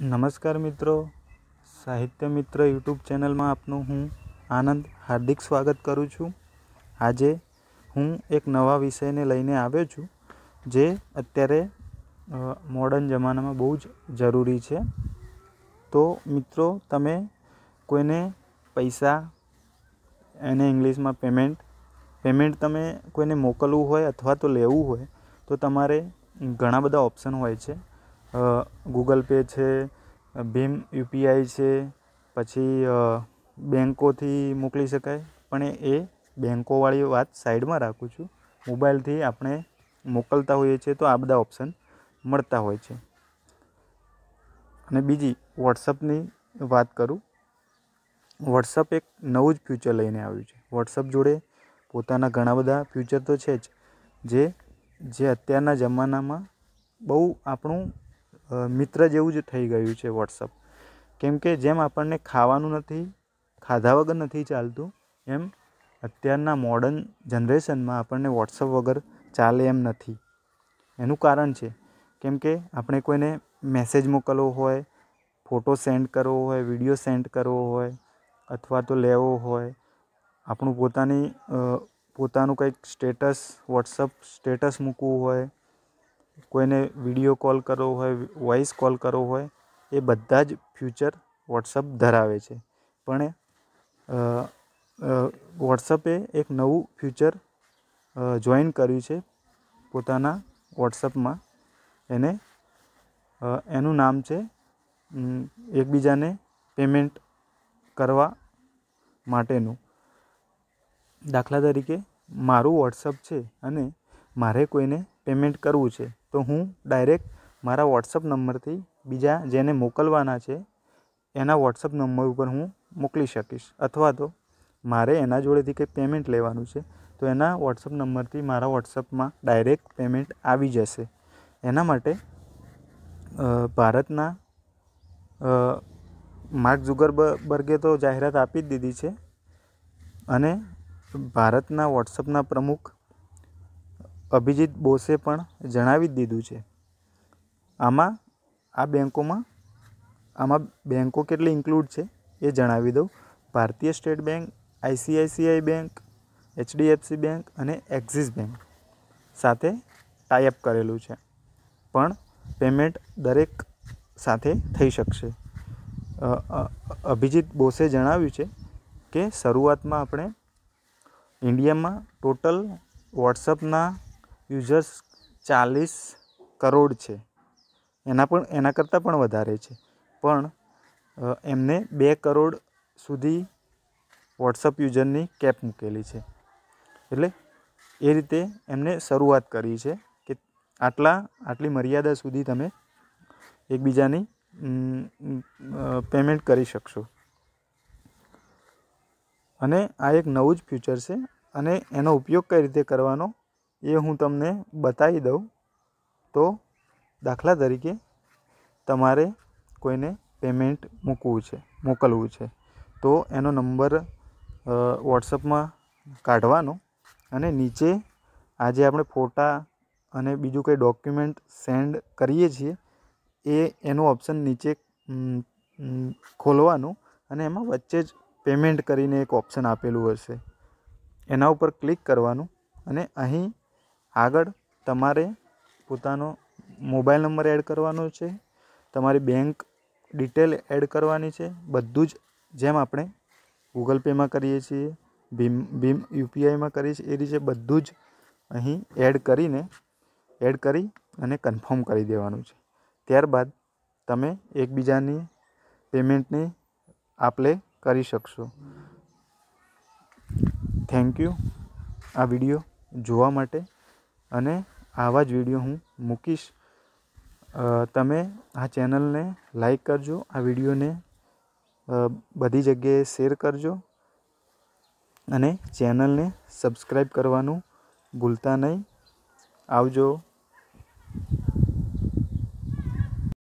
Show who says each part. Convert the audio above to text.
Speaker 1: નમસ્કાર મિત્રો સાહિત્ય મિત્ર યુટ્યુબ ચેનલમાં આપનું હું આનંદ હાર્દિક સ્વાગત કરું છું આજે હું એક નવા વિષયને લઈને આવ્યો છું જે અત્યારે મોડર્ન જમાનામાં બહુ જ જરૂરી છે તો મિત્રો તમે કોઈને પૈસા એને ઇંગ્લિશમાં પેમેન્ટ પેમેન્ટ તમે કોઈને મોકલવું હોય અથવા તો લેવું હોય તો તમારે ઘણા બધા ઓપ્શન હોય છે ગૂગલ પે છે ભીમ યુપીઆઈ છે પછી બેન્કોથી મોકલી શકાય પણ એ બેન્કોવાળી વાત સાઈડમાં રાખું છું મોબાઈલથી આપણે મોકલતા હોઈએ છીએ તો આ બધા ઓપ્શન મળતા હોય છે અને બીજી વોટ્સઅપની વાત કરું વોટ્સઅપ એક નવું જ ફ્યુચર લઈને આવ્યું છે વોટ્સઅપ જોડે પોતાના ઘણા બધા ફ્યુચર તો છે જ જે જે અત્યારના જમાનામાં બહુ આપણું મિત્ર જેવું જ થઈ ગયું છે WhatsApp કેમ કે જેમ આપણે ખાવાનું નથી ખાધા વગર નથી ચાલતું એમ અત્યારના મોડર્ન જનરેશનમાં આપણે WhatsApp વગર ચાલે એમ નથી એનું કારણ છે કેમ કે આપણે કોઈને મેસેજ મોકલો હોય ફોટો સેન્ડ કરવો હોય વિડિયો સેન્ડ કરવો હોય अथवा તો લેવો હોય આપણો પોતાની પોતાનો કઈક સ્ટેટસ WhatsApp સ્ટેટસ મૂકવું હોય કોઈને વિડિયો કોલ કરો હોય વોઇસ કોલ કરો હોય એ બધા જ ફ્યુચર WhatsApp ધરાવે છે પણ WhatsApp એ એક નવો ફ્યુચર જોઈન કર્યું છે પોતાના WhatsApp માં એને એનું નામ છે એકબીજાને પેમેન્ટ કરવા માટેનું દાખલા તરીકે મારું WhatsApp છે અને મારે કોઈને પેમેન્ટ કરવું છે તો હું ડાયરેક્ટ મારા વોટ્સઅપ નંબરથી બીજા જેને મોકલવાના છે એના વોટ્સઅપ નંબર ઉપર હું મોકલી શકીશ અથવા તો મારે એના જોડેથી કંઈ પેમેન્ટ લેવાનું છે તો એના વોટ્સઅપ નંબરથી મારા વોટ્સઅપમાં ડાયરેક્ટ પેમેન્ટ આવી જશે એના માટે ભારતના માર્ક બર્ગે તો જાહેરાત આપી જ દીધી છે અને ભારતના વોટ્સઅપના પ્રમુખ અભિஜித் બોસે પણ જણાવી દીધું છે આમાં આ બેંકોમાં આમાં બેંકો કેટલે ઇન્ક્લુડ છે એ જણાવી દઉં ભારતીય state bank ICICI bank HDFC bank અને Axis બેંક સાથે ટાઈ અપ કરેલું છે પણ પેમેન્ટ દરેક સાથે થઈ શકે અભિஜித் બોસે જણાવ્યું છે કે શરૂઆતમાં આપણે ઇન્ડિયામાં ટોટલ WhatsApp ના યુઝર્સ 40 કરોડ છે એના પણ એના કરતા પણ વધારે છે પણ એમને 2 કરોડ સુધી WhatsApp યુઝરની કેપ મુકેલી છે એટલે એ રીતે એમને શરૂઆત કરી છે કે આટલા આટલી મર્યાદા સુધી તમે એકબીજાને પેમેન્ટ કરી શકશો અને આ એક નવું જ ફીચર છે અને એનો ઉપયોગ કઈ રીતે કરવાનો એ હું તમને બતાવી દઉં તો દાખલા તરીકે તમારે કોઈને પેમેન્ટ મૂકવું છે મોકલવું છે તો એનો નંબર વોટ્સઅપમાં કાઢવાનો અને નીચે આજે આપણે ફોટા અને બીજું કંઈ ડોક્યુમેન્ટ સેન્ડ કરીએ છીએ એ એનું ઓપ્શન નીચે ખોલવાનું અને એમાં વચ્ચે જ પેમેન્ટ કરીને એક ઓપ્શન આપેલું હશે એના ઉપર ક્લિક કરવાનું અને અહીં આગળ તમારે પોતાનો મોબાઈલ નંબર એડ કરવાનો છે તમારી બેંક ડિટેલ એડ કરવાની છે બધું જ જેમ આપણે Google Pay માં કરીએ છીએ भीम भीम UPI માં કરીએ છીએ એ રિજે બધું જ અહીં એડ કરીને એડ કરી અને કન્ફર્મ કરી દેવાનું છે ત્યારબાદ તમે એકબીજાની પેમેન્ટ ને આપલે કરી શકશો થેન્ક યુ આ વિડિયો જોવા માટે અને આવાજ વિડિયો હું મુકીશ તમે આ ચેનલ ને લાઈક કરજો આ વિડિયો ને બધી જગ્યાએ શેર કરજો અને ચેનલ ને સબ્સ્ક્રાઇબ કરવાનું ભૂલતા નહીં આવજો